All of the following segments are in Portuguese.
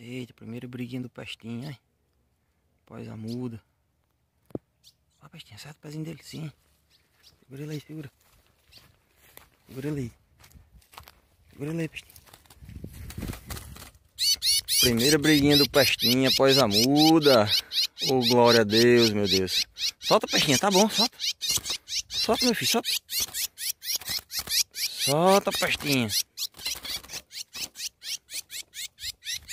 Eita, primeiro briguinha do Pestinha, hein? a muda. Ó, Pestinha, acerta o pezinho dele, sim. Segura ele aí, segura. Segura ele aí. Segura ele aí, Pestinha. Primeira briguinha do Pestinha após a muda. Ô, oh, glória a Deus, meu Deus. Solta, Pestinha, tá bom, solta. Solta, meu filho, solta. Solta, Pestinha.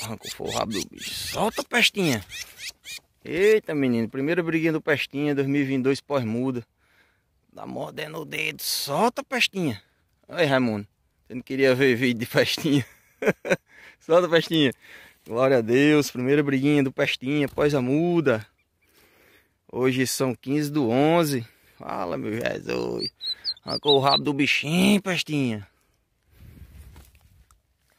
Arrancou foi o rabo do bicho. Solta, pestinha. Eita, menino. Primeira briguinha do pestinha, 2022 pós-muda. Tá mordendo o dedo. Solta, pestinha. Oi, Raimundo. Você não queria ver vídeo de pestinha. Solta, pestinha. Glória a Deus. Primeira briguinha do pestinha pós a muda. Hoje são 15 do 11. Fala, meu Jesus. Arrancou o rabo do bichinho, pestinha.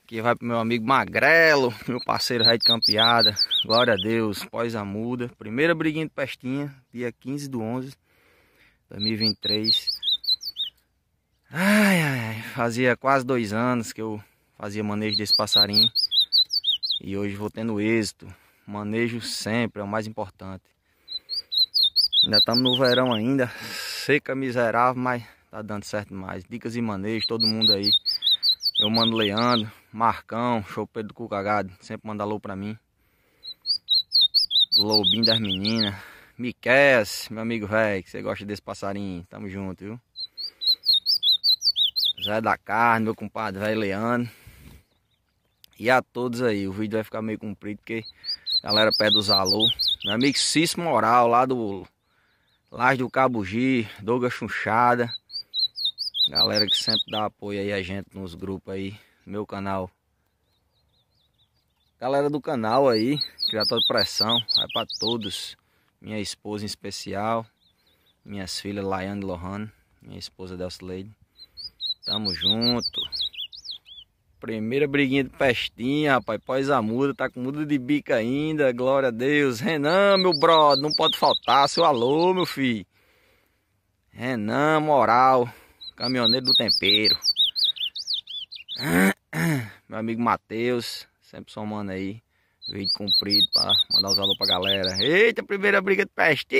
Aqui vai pro meu amigo Magrelo, meu parceiro Red de campeada. Glória a Deus, pós a muda. Primeira briguinha de pestinha, dia 15 do 11 2023. Ai, ai, fazia quase dois anos que eu fazia manejo desse passarinho. E hoje vou tendo êxito. Manejo sempre é o mais importante. Ainda estamos no verão ainda, seca miserável, mas tá dando certo mais. Dicas e manejo, todo mundo aí. Eu mando Leandro, Marcão, show Pedro Cucagado, sempre manda alô pra mim. Lobinho das meninas. Miqués, meu amigo velho, que você gosta desse passarinho. Tamo junto, viu? Zé da Carne, meu compadre, velho Leandro. E a todos aí, o vídeo vai ficar meio comprido porque a galera pede os alô. Meu amigo Cis Moral, lá do lá do Cabugi, Douglas Chunchada. Galera que sempre dá apoio aí a gente nos grupos aí, meu canal. Galera do canal aí, Criador de Pressão, é para todos. Minha esposa em especial, minhas filhas Laiane Lohan, minha esposa Delcileide. Tamo junto. Primeira briguinha de pestinha, rapaz, pós a muda, tá com muda de bica ainda, glória a Deus. Renan, meu brother, não pode faltar, seu alô, meu filho. Renan, moral. Caminhoneiro do Tempero. Meu amigo Matheus, sempre somando aí. Vídeo comprido para mandar os alô pra galera. Eita, primeira briga de peste!